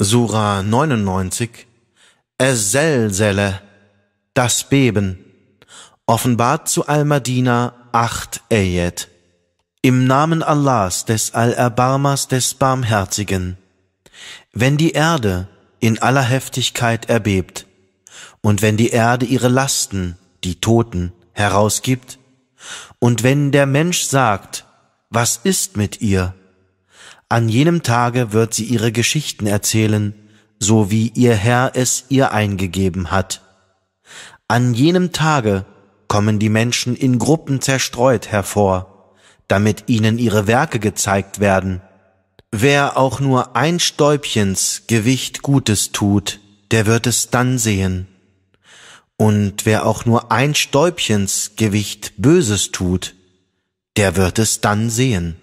Sura 99, Eselzele, das Beben, offenbart zu Al-Madina 8 Ayat. Im Namen Allahs, des Allerbarmers, des Barmherzigen. Wenn die Erde in aller Heftigkeit erbebt und wenn die Erde ihre Lasten, die Toten, herausgibt und wenn der Mensch sagt, was ist mit ihr? An jenem Tage wird sie ihre Geschichten erzählen, so wie ihr Herr es ihr eingegeben hat. An jenem Tage kommen die Menschen in Gruppen zerstreut hervor, damit ihnen ihre Werke gezeigt werden. Wer auch nur ein Stäubchens Gewicht Gutes tut, der wird es dann sehen. Und wer auch nur ein Stäubchens Gewicht Böses tut, der wird es dann sehen.